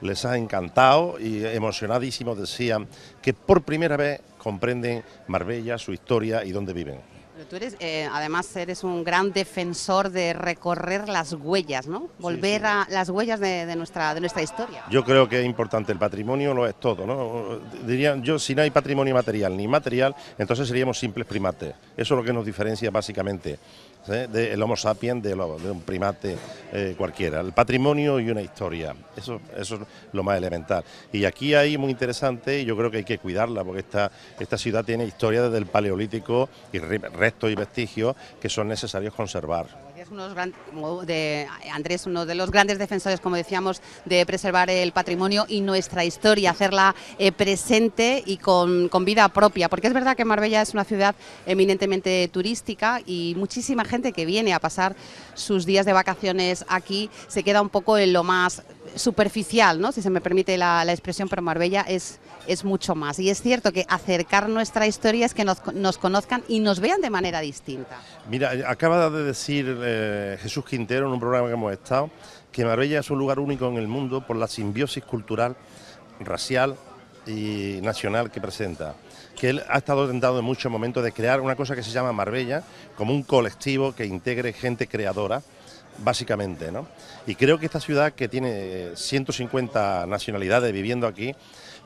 les ha encantado y emocionadísimos decían que por primera vez comprenden Marbella, su historia y dónde viven tú eres, eh, además, eres un gran defensor de recorrer las huellas, ¿no? Volver a las huellas de, nuestra, de nuestra historia. Yo creo que es importante, el patrimonio lo es todo, ¿no? Dirían, yo, si no hay patrimonio material ni material, entonces seríamos simples primates. Eso es lo que nos diferencia básicamente. ¿eh? del Homo sapiens, de, un primate eh, cualquiera. El patrimonio y una historia, eso, es lo más elemental. Y aquí hay muy interesante, y yo creo que hay que cuidarla, porque esta, esta ciudad tiene historia desde el Paleolítico y restos y vestigios que son necesarios conservar. Andrés, de, Andrés, uno de los grandes defensores, como decíamos, de preservar el patrimonio y nuestra historia, hacerla eh, presente y con, con, vida propia, porque es verdad que Marbella es una ciudad eminentemente turística y muchísima gente que viene a pasar sus días de vacaciones aquí se queda un poco en lo más superficial, ¿no? si se me permite la, expresión, pero Marbella es, es, mucho más. Y es cierto que acercar nuestra historia es que nos, conozcan y nos vean de manera distinta. Mira, acaba de decir eh, Jesús Quintero en un programa que hemos estado que Marbella es un lugar único en el mundo por la simbiosis cultural, racial y nacional que presenta que él ha estado tentado en muchos momentos de crear una cosa que se llama Marbella, como un colectivo que integre gente creadora básicamente. ¿no? Y creo que esta ciudad que tiene 150 eh, nacionalidades viviendo aquí,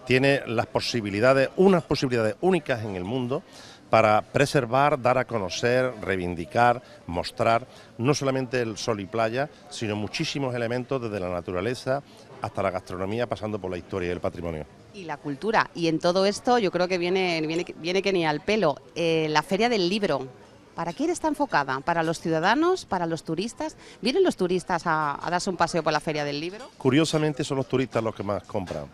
tiene las posibilidades, unas posibilidades únicas en el mundo para preservar, dar a conocer, reivindicar, mostrar no solamente el sol y playa, sino muchísimos elementos desde la naturaleza hasta la gastronomía, pasando por la historia y el patrimonio. Y la cultura. Y en todo esto yo creo que viene, viene, que ni al pelo. Eh, la Feria del Libro, ¿Para quién está enfocada? ¿Para los ciudadanos? ¿Para los turistas? ¿Vienen los turistas a, darse un paseo por la Feria del Libro? Curiosamente son los turistas los que más compran.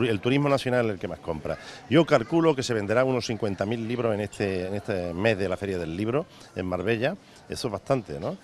El turismo nacional es el que más compra. Yo calculo que se venderán unos 50.000 libros en este, en este mes de la Feria del Libro en Marbella. Eso es bastante, ¿no?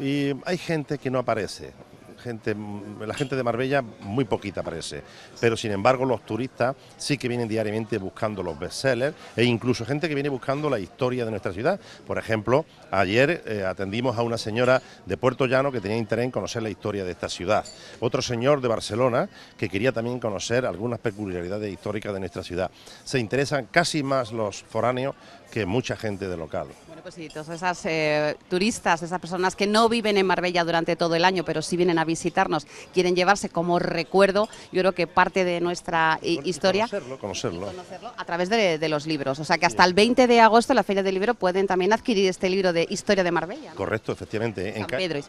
Y hay gente que no aparece gente, mm, la gente de Marbella muy poquita parece, pero sin embargo los turistas sí que vienen diariamente buscando los bestsellers e incluso gente que viene buscando la historia de nuestra ciudad. Por ejemplo, ayer eh, atendimos a una señora de Puerto Llano que tenía interés en conocer la historia de esta ciudad. Otro señor de Barcelona que quería también conocer algunas peculiaridades históricas de nuestra ciudad. Se interesan casi más los foráneos que mucha gente de local. Bueno, pues sí, todas esas eh, turistas, esas personas que no viven en Marbella durante todo el año, pero sí vienen a visitarnos quieren llevarse como recuerdo, yo creo que parte de nuestra eh, historia. Conocerlo, a través de, los libros. O sea que hasta el 20 de agosto la Feria del Libro pueden también adquirir este libro de Historia de Marbella. Correcto, efectivamente. en Pedro y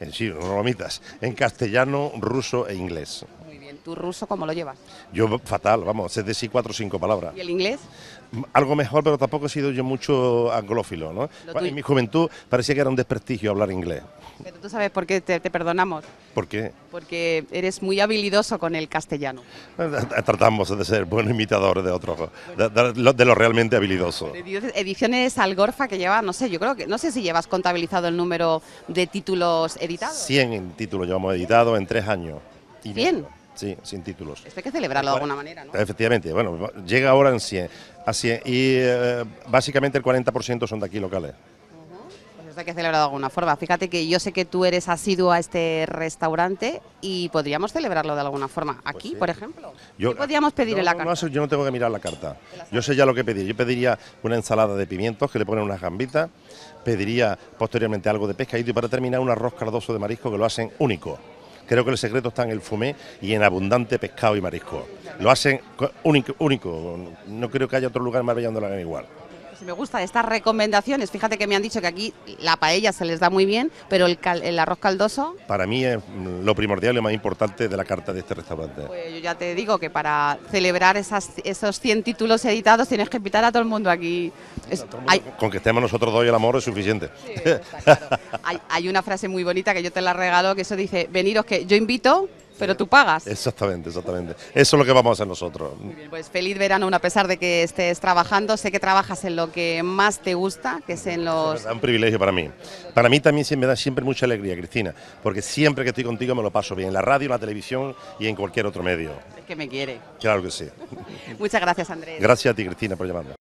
En, sí, no en castellano, ruso e inglés. Muy bien. ¿Tú ruso cómo lo llevas? Yo fatal, vamos, es de sí cuatro o cinco palabras. ¿Y el inglés? algo mejor, pero tampoco he sido yo mucho anglófilo. ¿no? En mi juventud parecía que era un desprestigio hablar inglés. Pero tú sabes por qué te, perdonamos. ¿Por qué? Porque eres muy habilidoso con el castellano. Tratamos de ser buen imitador de otros, de, lo realmente habilidoso. Ediciones Algorfa que lleva, no sé, yo creo que, no sé si llevas contabilizado el número de títulos editados. 100 títulos llevamos editados en tres años. Y 100. Sí, sin títulos. Esto hay que celebrarlo de alguna manera, ¿no? Efectivamente, bueno, llega ahora en 100. y eh, básicamente el 40% son de aquí locales hay que celebrar de alguna forma. Fíjate que yo sé que tú eres asiduo a este restaurante y podríamos celebrarlo de alguna forma. Pues Aquí, por ejemplo. Yo, ¿Qué podríamos pedir en la carta? yo no tengo que mirar la carta. Yo sé ya lo que pedir. Yo pediría una ensalada de pimientos que le ponen unas gambitas. Pediría posteriormente algo de pescadito y para terminar un arroz cardoso de marisco que lo hacen único. Creo que el secreto está en el fumé y en abundante pescado y marisco. Lo hacen único. No creo que haya otro lugar más hagan igual. Si me gusta estas recomendaciones. Fíjate que me han dicho que aquí la paella se les da muy bien, pero el, arroz caldoso. Para mí es lo primordial y lo más importante de la carta de este restaurante. Pues yo ya te digo que para celebrar esas, esos 100 títulos editados tienes que invitar a todo el mundo aquí. con que estemos nosotros dos y el amor es suficiente. hay, hay una frase muy bonita que yo te la regalo que eso dice: veniros que yo invito, pero tú pagas. Exactamente, exactamente. Eso es lo que vamos a hacer nosotros. Muy bien, pues feliz verano, a pesar de que estés trabajando. Sé que trabajas en lo que más te gusta, que es en los... Es un privilegio para mí. Para mí también me da siempre mucha alegría, Cristina, porque siempre que estoy contigo me lo paso bien, en la radio, en la televisión y en cualquier otro medio. Es que me quiere. Claro que sí. Muchas gracias, Andrés. Gracias a ti, Cristina, por llamarme.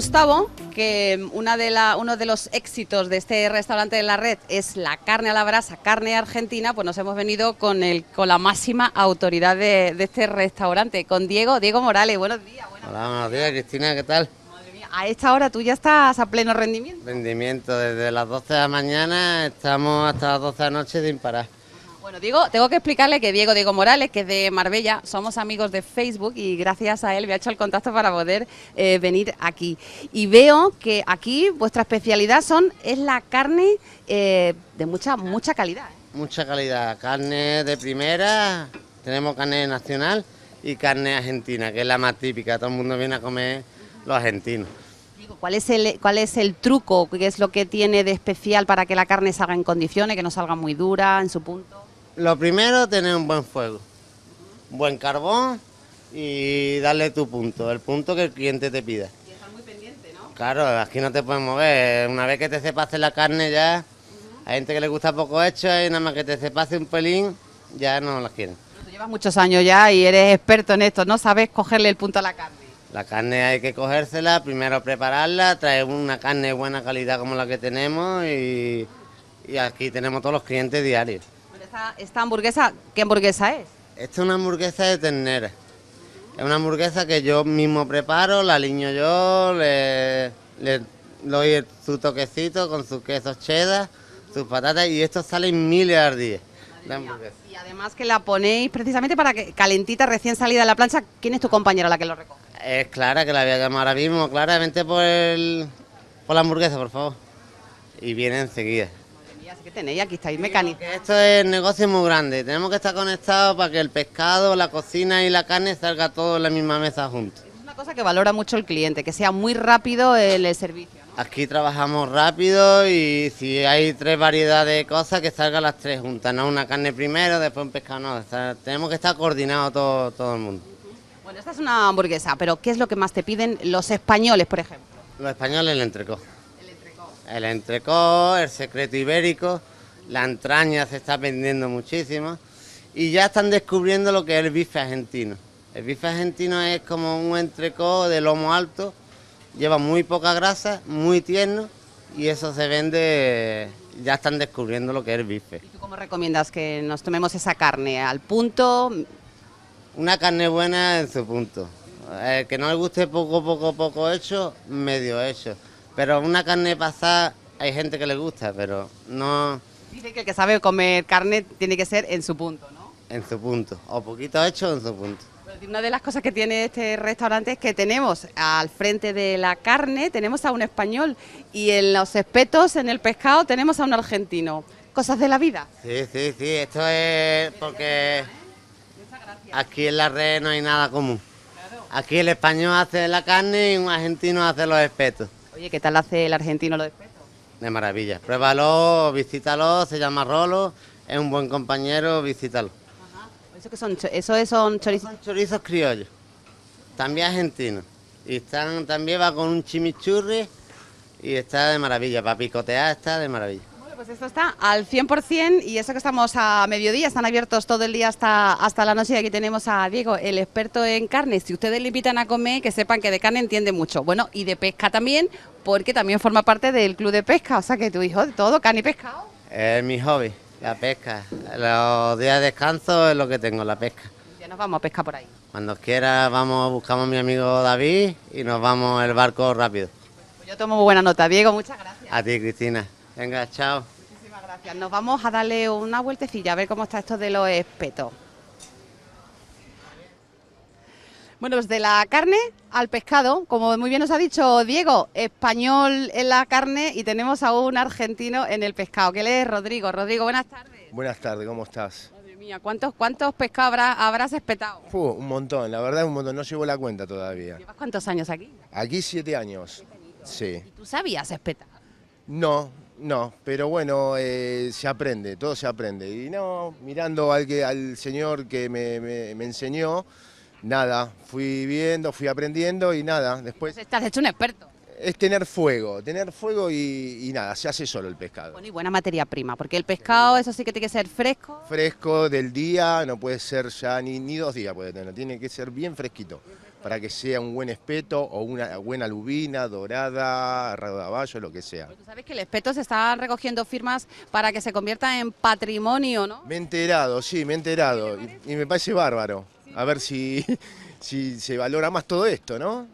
Gustavo que uno de los éxitos de este restaurante de la red es la carne a la brasa, carne argentina, pues nos hemos venido con, el, con la máxima autoridad de, este restaurante, con Diego, Diego Morales. Buenos días. Buenas Hola, buenos días, Cristina, ¿qué tal? a esta hora tú ya estás a pleno rendimiento. Rendimiento, desde las 12 de la mañana estamos hasta las 12 de la noche sin parar. Bueno, Diego, tengo que explicarle que Diego, Diego Morales, que es de Marbella, somos amigos de Facebook y gracias a él me ha hecho el contacto para poder eh, venir aquí. Y veo que aquí vuestra especialidad son es la carne eh, de mucha, mucha calidad. ¿eh? Mucha calidad, carne de primera, tenemos carne nacional y carne argentina, que es la más típica, todo el mundo viene a comer los argentinos. ¿Cuál es, ¿Cuál es el truco? ¿Qué es lo que tiene de especial para que la carne salga en condiciones, que no salga muy dura en su punto? Lo primero, tener un buen fuego, un buen carbón y darle tu punto, el punto que el cliente te pida. Y estar muy pendiente, ¿no? Claro, aquí no te puedes mover. Una vez que te sepaste la carne ya, hay gente que le gusta poco hecho y nada más que te sepaste un pelín, ya no las quieren. tú llevas muchos años ya y eres experto en esto, ¿no? Sabes cogerle el punto a la carne. La carne hay que cogérsela, primero prepararla, traer una carne de buena calidad como la que tenemos y aquí tenemos todos los clientes diarios. Esta, hamburguesa, ¿qué hamburguesa es? Esta es una hamburguesa de ternera. Es una hamburguesa que yo mismo preparo, la aliño yo, le, doy su toquecito con sus quesos cheddar, sus patatas y esto sale en miles al día. Y además que la ponéis precisamente para que calentita, recién salida de la plancha, ¿quién es tu compañera la que lo recoge? Es Clara, que la voy a llamar ahora mismo. ...claramente por, por la hamburguesa, por favor. Y viene enseguida que tenéis, aquí estáis mecánicos. Esto es un negocio muy grande, tenemos que estar conectados para que el pescado, la cocina y la carne salga todo en la misma mesa juntos. Es una cosa que valora mucho el cliente, que sea muy rápido el servicio. Aquí trabajamos rápido y si hay tres variedades de cosas, que salgan las tres juntas, no una carne primero, después un pescado, no, tenemos que estar coordinados todo, el mundo. Bueno, esta es una hamburguesa, pero ¿qué es lo que más te piden los españoles, por ejemplo? Los españoles le entreco el entrecó, el secreto ibérico, la entraña se está vendiendo muchísimo y ya están descubriendo lo que es el bife argentino. El bife argentino es como un entrecó de lomo alto, lleva muy poca grasa, muy tierno y eso se vende, ya están descubriendo lo que es el bife. ¿Y tú cómo recomiendas que nos tomemos esa carne? ¿Al punto? Una carne buena en su punto. El que no le guste poco, poco, poco hecho, medio hecho. Pero una carne pasada hay gente que le gusta, pero no... Dice que el que sabe comer carne tiene que ser en su punto, ¿no? En su punto, o poquito hecho en su punto. Pues, una de las cosas que tiene este restaurante es que tenemos al frente de la carne, tenemos a un español y en los espetos, en el pescado, tenemos a un argentino. Cosas de la vida. Sí, sí, sí, esto es porque aquí en la red no hay nada común. Aquí el español hace la carne y un argentino hace los espetos. Oye, ¿qué tal hace el argentino lo de De maravilla. Pruébalo, visítalo, se llama Rolo, es un buen compañero, visítalo. ¿Eso qué son? ¿Eso son chorizos? Son chorizos criollos, también argentinos. Y están, también va con un chimichurri y está de maravilla. Para picotear está de maravilla pues esto está al 100% y eso que estamos a mediodía, están abiertos todo el día hasta, hasta la noche y aquí tenemos a Diego, el experto en carne. Si ustedes le invitan a comer, que sepan que de carne entiende mucho. Bueno, y de pesca también, porque también forma parte del club de pesca, o sea que tu hijo de todo, carne y pescado. Es mi hobby, la pesca. Los días de descanso es lo que tengo, la pesca. Ya nos vamos a pescar por ahí. Cuando quiera vamos, buscamos a mi amigo David y nos vamos el barco rápido. Pues yo tomo muy buena nota, Diego, muchas gracias. A ti, Cristina. Venga, chao. Muchísimas gracias. Nos vamos a darle una vueltecilla a ver cómo está esto de los espetos. Bueno, pues de la carne al pescado, como muy bien nos ha dicho Diego, español en la carne y tenemos a un argentino en el pescado, ¿Qué lees, Rodrigo. Rodrigo, buenas tardes. Buenas tardes, ¿cómo estás? Madre mía, ¿cuántos, cuántos pescados habrás espetado? un montón, la verdad un montón, no llevo la cuenta todavía. ¿Llevas cuántos años aquí? Aquí siete años. Sí. ¿Y tú sabías espetar? No, no, pero bueno, eh, se aprende, todo se aprende. Y no, mirando al, al señor que me, enseñó, nada, fui viendo, fui aprendiendo y nada, después... Estás hecho un experto. Es tener fuego, tener fuego y, nada, se hace solo el pescado. Bueno, y buena materia prima, porque el pescado, eso sí que tiene que ser fresco. Fresco del día, no puede ser ya ni, ni dos días puede tiene que ser bien fresquito para que sea un buen espeto o una buena lubina, dorada, rodaballo, lo que sea. tú sabes que el espeto se está recogiendo firmas para que se convierta en patrimonio, ¿no? Me he enterado, sí, me he enterado. Y, me parece bárbaro. A ver si, si se valora más todo esto, ¿no?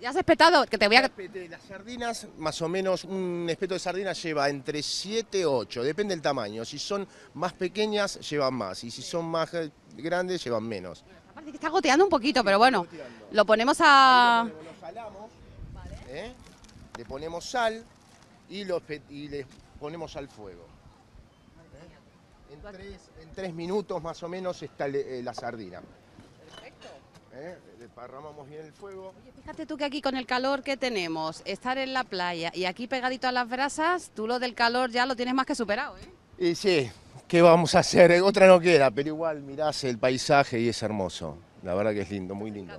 ya, has espetado, que te voy a... Las sardinas, más o menos, un espeto de sardinas lleva entre 7 y 8, depende del tamaño. Si son más pequeñas, llevan más, y si son más eh, grandes, llevan menos. Parece que está goteando un poquito, pero bueno, lo ponemos a... Lo, ¿eh? le ponemos sal y, los, y le ponemos al fuego. ¿eh? En, tres, minutos más o menos está eh, la sardina. Perfecto. Le parramamos bien el fuego. fíjate tú que aquí con el calor que tenemos, estar en la playa y aquí pegadito a las brasas, tú lo del calor ya lo tienes más que superado, ¿eh? Y sí, ¿qué vamos a hacer? Otra no queda, pero igual mirás el paisaje y es hermoso. La verdad que es lindo, muy lindo.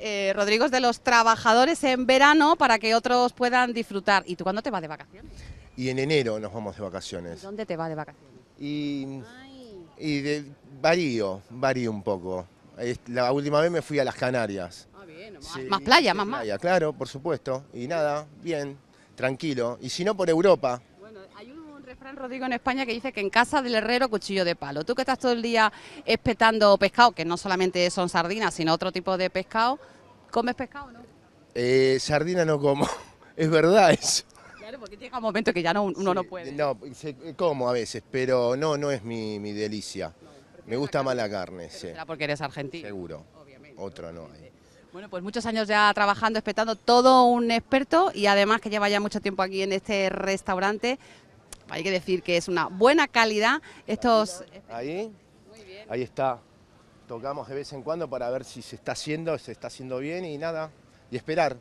Eh, Rodrigo es de los trabajadores en verano para que otros puedan disfrutar. ¿Y tú cuándo te vas de vacaciones? Y en enero nos vamos de vacaciones. ¿Dónde te vas de vacaciones? Y, y de, varío, varío un poco. La última vez me fui a las Canarias. Ah, bien, más, playa, más playa, más playa. Claro, por supuesto. Y nada, bien, tranquilo. Y si no, por Europa. Fran Rodrigo en España que dice que en casa del herrero cuchillo de palo. Tú que estás todo el día espetando pescado, que no solamente son sardinas, sino otro tipo de pescado, ¿comes pescado o no? Eh, sardina no como, es verdad eso. Claro, porque llega un momento que ya no, uno no puede. No, como a veces, pero no, no es mi, delicia. Me gusta más la carne, sí. porque eres argentino. Seguro, obviamente. Otra no hay. Bueno, pues muchos años ya trabajando, espetando todo un experto y además que lleva ya mucho tiempo aquí en este restaurante hay que decir que es una buena calidad estos... Ahí, ahí está. Tocamos de vez en cuando para ver si se está haciendo, se está haciendo bien y nada. Y esperar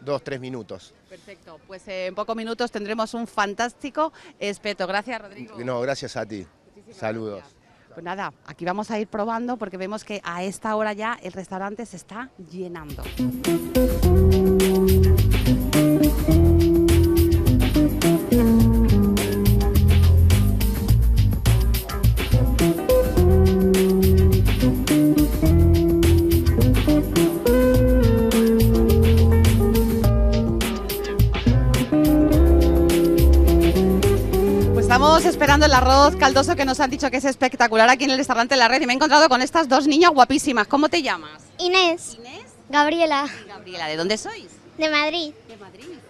dos, tres minutos. Perfecto, pues en pocos minutos tendremos un fantástico espeto. Gracias, Rodrigo. No, gracias a ti. Saludos. Pues nada, aquí vamos a ir probando porque vemos que a esta hora ya el restaurante se está llenando. el arroz caldoso que nos han dicho que es espectacular aquí en el restaurante La Red y me he encontrado con estas dos niñas guapísimas. ¿Cómo te llamas? Inés. Gabriela. Gabriela, ¿de dónde sois? De Madrid.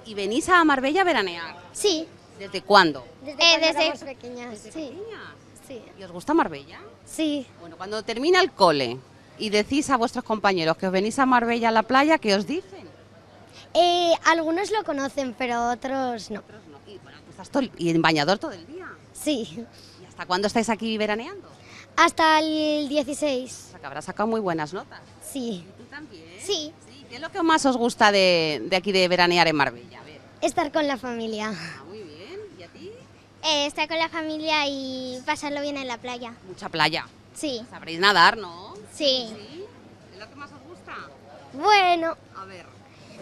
¿Y venís a Marbella a veranear? Sí. ¿Desde cuándo? Desde, eh, pequeñas. ¿Y os gusta Marbella? Sí. Bueno, cuando termina el cole y decís a vuestros compañeros que os venís a Marbella a la playa, ¿qué os dicen? Eh, algunos lo conocen, pero otros no. Y, pues y en bañador todo el día. Sí. ¿Y hasta cuándo estáis aquí veraneando? Hasta el 16. Habrá sacado muy buenas notas. Sí. ¿Y tú también? Sí. ¿Qué es lo que más os gusta de, aquí de veranear en Marbella? Estar con la familia. Ah, muy bien. ¿Y a ti? Eh, estar con la familia y pasarlo bien en la playa. Mucha playa. Sí. Sabréis nadar, ¿no? Sí. ¿Es lo que más os gusta? Bueno. A ver.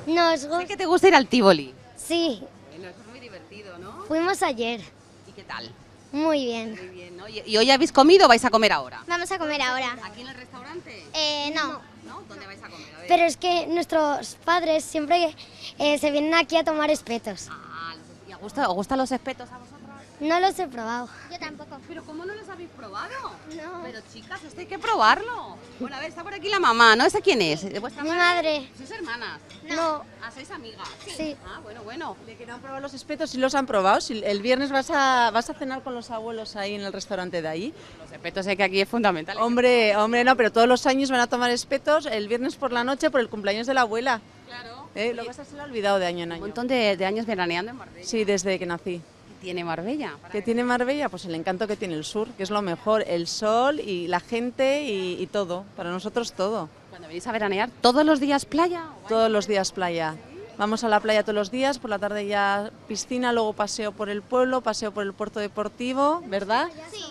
Nos que te gusta ir al Tivoli. Sí. Bueno, es muy divertido, ¿no? Fuimos ayer. ¿Y qué tal? Muy bien. ¿Y, hoy habéis comido o vais a comer ahora? Vamos a comer ahora. ¿Aquí en el restaurante? Eh, no. ¿Dónde vais a comer? Pero es que nuestros padres siempre eh, se vienen aquí a tomar espetos. Ah, ¿os gustan los espetos a vosotros? No los he probado. Yo tampoco. ¿Pero cómo no los habéis probado? No. Pero chicas, esto hay que probarlo. Bueno, a ver, está por aquí la mamá, ¿no? ¿Esa quién es? Mi madre? Sus hermanas? No. ¿a ah, sois amigas? Sí. Ah, bueno, bueno. De que no han probado los espetos, sí los han probado. el viernes vas a, vas a cenar con los abuelos ahí en el restaurante de ahí. Los espetos sé que aquí es fundamental. ¿eh? Hombre, hombre, no, pero todos los años van a tomar espetos el viernes por la noche por el cumpleaños de la abuela. Claro. Eh, lo vas a le olvidado de año en año. Un montón de, de años veraneando en Marbella. Sí, desde que nací tiene Marbella? ¿Qué tiene Marbella? Pues el encanto que tiene el sur, que es lo mejor, el sol y la gente y, todo, para nosotros todo. Cuando venís a veranear, ¿todos los días playa? Todos los días playa. Vamos a la playa todos los días, por la tarde ya piscina, luego paseo por el pueblo, paseo por el puerto deportivo, ¿verdad? Sí.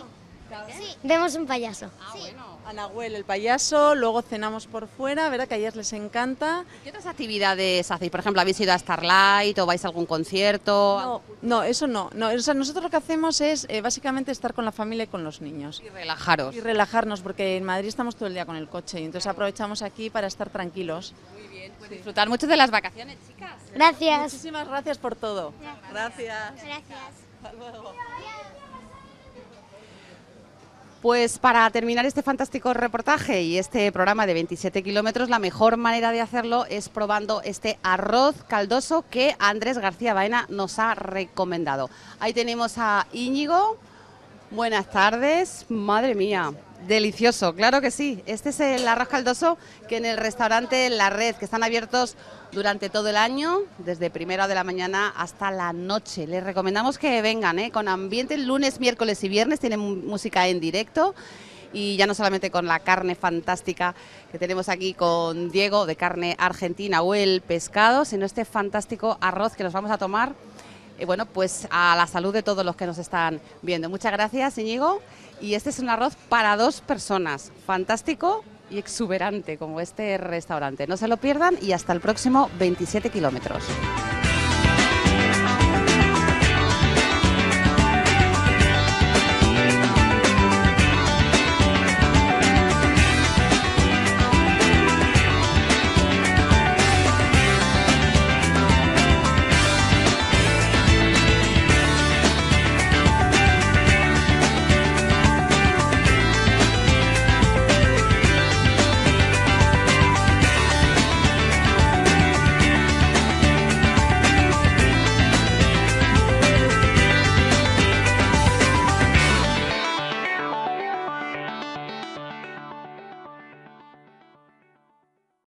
Vemos un payaso. Ah, Anahuel, el payaso, luego cenamos por fuera, ¿verdad? Que a ellas les encanta. ¿Qué otras actividades hacéis? Por ejemplo, ¿habéis ido a Starlight o vais a algún concierto? No, eso no. nosotros lo que hacemos es eh, básicamente estar con la familia y con los niños. Y relajaros. Y relajarnos, porque en Madrid estamos todo el día con el coche, y entonces aprovechamos aquí para estar tranquilos. Muy bien, pues disfrutar mucho de las vacaciones, chicas. Gracias. Muchísimas gracias por todo. Gracias. gracias. Hasta luego. Pues para terminar este fantástico reportaje y este programa de 27 kilómetros, la mejor manera de hacerlo es probando este arroz caldoso que Andrés García Baena nos ha recomendado. Ahí tenemos a Íñigo. Buenas tardes. Madre mía, Delicioso, claro que sí. Este es el arroz caldoso que en el restaurante La Red, que están abiertos durante todo el año, desde primera de la mañana hasta la noche. Les recomendamos que vengan, ¿eh? con ambiente lunes, miércoles y viernes, tienen música en directo y ya no solamente con la carne fantástica que tenemos aquí con Diego de carne argentina o el pescado, sino este fantástico arroz que nos vamos a tomar. Y eh, bueno, pues a la salud de todos los que nos están viendo. Muchas gracias, Íñigo. Y este es un arroz para dos personas, fantástico y exuberante como este restaurante. No se lo pierdan y hasta el próximo 27 kilómetros.